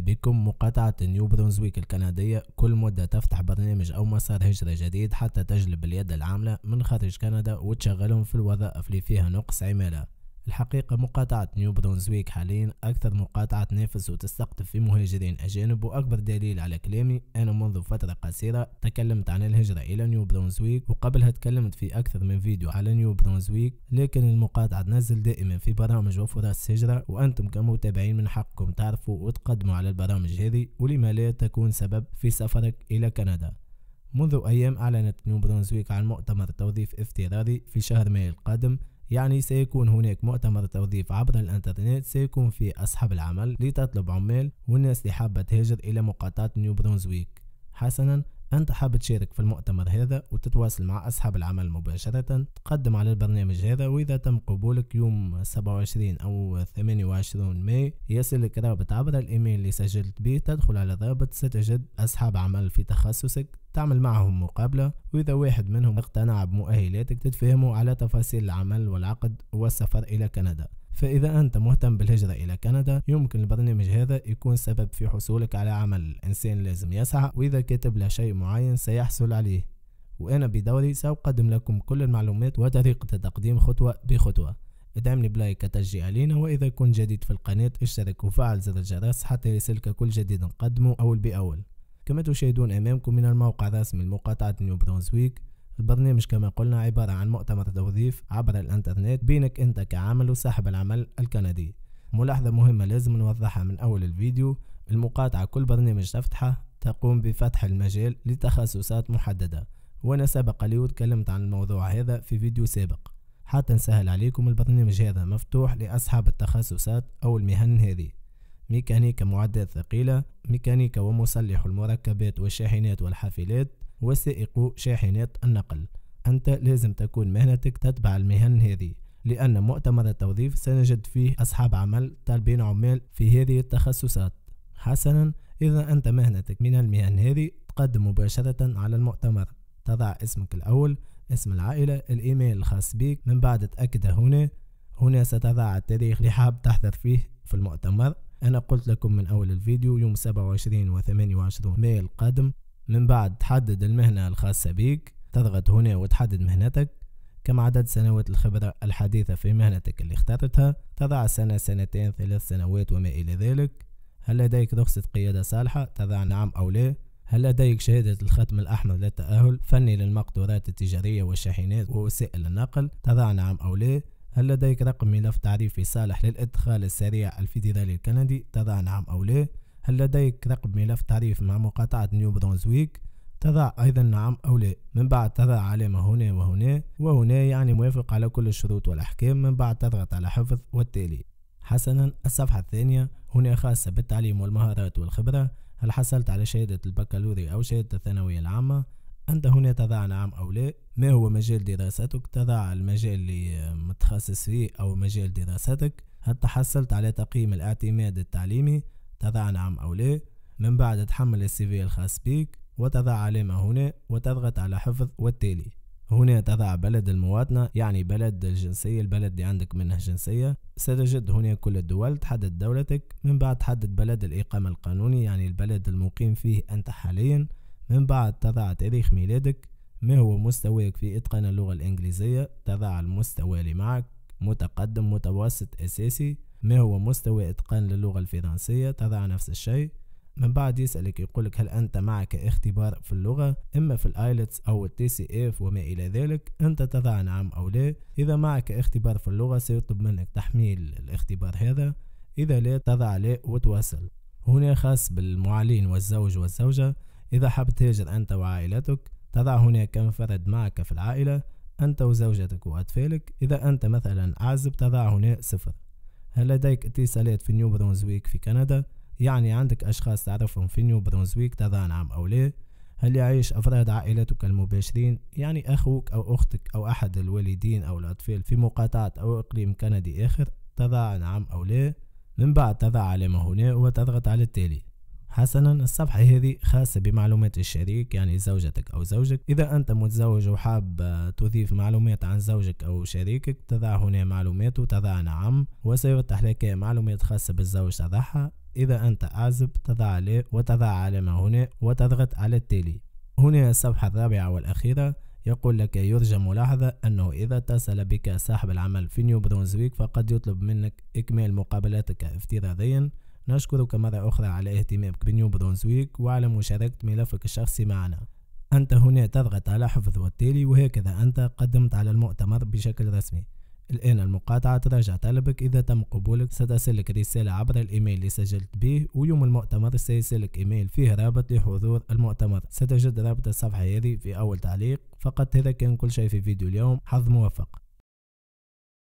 بكم مقاطعة نيو برونزويك الكندية كل مدة تفتح برنامج أو مسار هجرة جديد حتى تجلب اليد العاملة من خارج كندا وتشغلهم في الوظائف اللي فيها نقص عمالة الحقيقة مقاطعة نيو برونزويك حاليا أكثر مقاطعة تنافس وتستقطب في مهاجرين أجانب وأكبر دليل على كلامي أنا منذ فترة قصيرة تكلمت عن الهجرة إلى نيو برونزويك وقبلها تكلمت في أكثر من فيديو على نيو برونزويك لكن المقاطعة تنزل دائما في برامج وفرص هجرة وأنتم كمتابعين من حقكم تعرفوا وتقدموا على البرامج هذه ولما لا تكون سبب في سفرك إلى كندا منذ أيام أعلنت نيو برونزويك عن مؤتمر توظيف افتراضي في شهر مايو القادم يعني سيكون هناك مؤتمر توظيف عبر الانترنت سيكون فيه أصحاب العمل لتطلب عمال والناس اللي حابة تهاجر إلى مقاطعة نيو برونزويك حسنا أنت حاب تشارك في المؤتمر هذا وتتواصل مع أصحاب العمل مباشرة تقدم على البرنامج هذا وإذا تم قبولك يوم 27 أو 28 ماي يصلك رابط عبر الإيميل اللي سجلت به تدخل على الرابط ستجد أصحاب عمل في تخصصك تعمل معهم مقابلة وإذا واحد منهم اقتنع بمؤهلاتك تتفاهموا على تفاصيل العمل والعقد والسفر إلى كندا فإذا أنت مهتم بالهجرة إلى كندا يمكن البرنامج هذا يكون سبب في حصولك على عمل الإنسان لازم يسعى وإذا كتب له شيء معين سيحصل عليه وأنا بدوري سأقدم لكم كل المعلومات وطريقة التقديم خطوة بخطوة ادعمني بلايك تشجيع لينا وإذا كنت جديد في القناة اشترك وفعل زر الجرس حتى يصلك كل جديد نقدمه أول بأول كما تشاهدون أمامكم من الموقع الرسمي لمقاطعة نيو برونزويك البرنامج كما قلنا عبارة عن مؤتمر توظيف عبر الانترنت بينك انت كعامل وصاحب العمل الكندي ملاحظة مهمة لازم نوضحها من أول الفيديو المقاطعة كل برنامج تفتحه تقوم بفتح المجال لتخصصات محددة وأنا سبق لي وتكلمت عن الموضوع هذا في فيديو سابق حتى نسهل عليكم البرنامج هذا مفتوح لأصحاب التخصصات أو المهن هذه ميكانيكا معدات ثقيلة ميكانيكا ومصلح المركبات والشاحنات والحافلات وسائق شاحنات النقل أنت لازم تكون مهنتك تتبع المهن هذه لأن مؤتمر التوظيف سنجد فيه أصحاب عمل طالبين عمال في هذه التخصصات حسنا إذا أنت مهنتك من المهن هذه تقدم مباشرة على المؤتمر تضع اسمك الأول اسم العائلة الإيميل الخاص بك من بعد تأكد هنا هنا ستضع التاريخ اللي حاب تحضر فيه في المؤتمر أنا قلت لكم من أول الفيديو يوم 27 و 28 مايو القادم من بعد تحدد المهنة الخاصة بك تضغط هنا وتحدد مهنتك كم عدد سنوات الخبرة الحديثة في مهنتك اللي اخترتها تضع سنة سنتين ثلاث سنوات وما إلى ذلك هل لديك رخصة قيادة صالحة تضع نعم أو لا هل لديك شهادة الختم الأحمر للتأهل فني للمقدورات التجارية والشاحنات ووسائل النقل تضع نعم أو لا هل لديك رقم ملف تعريفي صالح للإدخال السريع الفيدرالي الكندي تضع نعم أو لا هل لديك رقم ملف تعريف مع مقاطعة نيو برونزويك تضع أيضا نعم أو لا من بعد تضع علامة هنا وهنا وهنا يعني موافق على كل الشروط والأحكام من بعد تضغط على حفظ والتالي حسنا الصفحة الثانية هنا خاصة بالتعليم والمهارات والخبرة هل حصلت على شهادة البكالوريا أو شهادة الثانوية العامة أنت هنا تضع نعم أو لا ما هو مجال دراستك تضع المجال اللي متخصص فيه أو مجال دراستك هل تحصلت على تقييم الاعتماد التعليمي تضع نعم أو لا من بعد تحمل السيفي الخاص بك وتضع علامة هنا وتضغط على حفظ والتالي هنا تضع بلد المواطنة يعني بلد الجنسية البلد اللي عندك منه جنسية ستجد هنا كل الدول تحدد دولتك من بعد تحدد بلد الإقامة القانوني يعني البلد المقيم فيه أنت حاليا من بعد تضع تاريخ ميلادك ما هو مستواك في إتقان اللغة الإنجليزية تضع المستوى اللي معك متقدم متوسط أساسي ما هو مستوى إتقان للغة الفرنسية تضع نفس الشيء من بعد يسألك يقولك هل أنت معك اختبار في اللغة إما في الآيلتس أو التي سي إف وما إلى ذلك أنت تضع نعم أو لا إذا معك اختبار في اللغة سيطلب منك تحميل الاختبار هذا إذا لا تضع لا وتواصل هنا خاص بالمعلين والزوج والزوجة إذا حاب تهجر أنت وعائلتك تضع هناك فرد معك في العائلة أنت وزوجتك وأطفالك إذا أنت مثلا عازب تضع هنا صفر هل لديك اتصالات في نيو برونزويك في كندا يعني عندك أشخاص تعرفهم في نيو برونزويك تضع نعم أو لا هل يعيش أفراد عائلتك المباشرين يعني أخوك أو أختك أو أحد الوالدين أو الأطفال في مقاطعة أو إقليم كندي آخر تضع نعم أو لا من بعد تضع علامة هنا وتضغط على التالي حسنا الصفحة هذه خاصة بمعلومات الشريك يعني زوجتك أو زوجك إذا أنت متزوج وحاب آه، تضيف معلومات عن زوجك أو شريكك تضع هنا معلومات وتضع نعم وسيفتح لك معلومات خاصة بالزوج تضعها إذا أنت أعزب تضع لا وتضع علامة هنا وتضغط على التالي هنا الصفحة الرابعة والأخيرة يقول لك يرجى ملاحظة أنه إذا اتصل بك صاحب العمل في نيو برونزويك فقد يطلب منك إكمال مقابلاتك افتراضيا نشكرك مرة أخرى على اهتمامك بنيو برونزويك وعلى مشاركة ملفك الشخصي معنا أنت هنا تضغط على حفظ والتالي وهكذا أنت قدمت على المؤتمر بشكل رسمي الآن المقاطعة تراجع طلبك إذا تم قبولك ستصلك رسالة عبر الإيميل اللي سجلت به ويوم المؤتمر سيصلك إيميل فيه رابط لحضور المؤتمر ستجد رابط الصفحة هذه في أول تعليق فقط هذا كان كل شيء في فيديو اليوم حظ موفق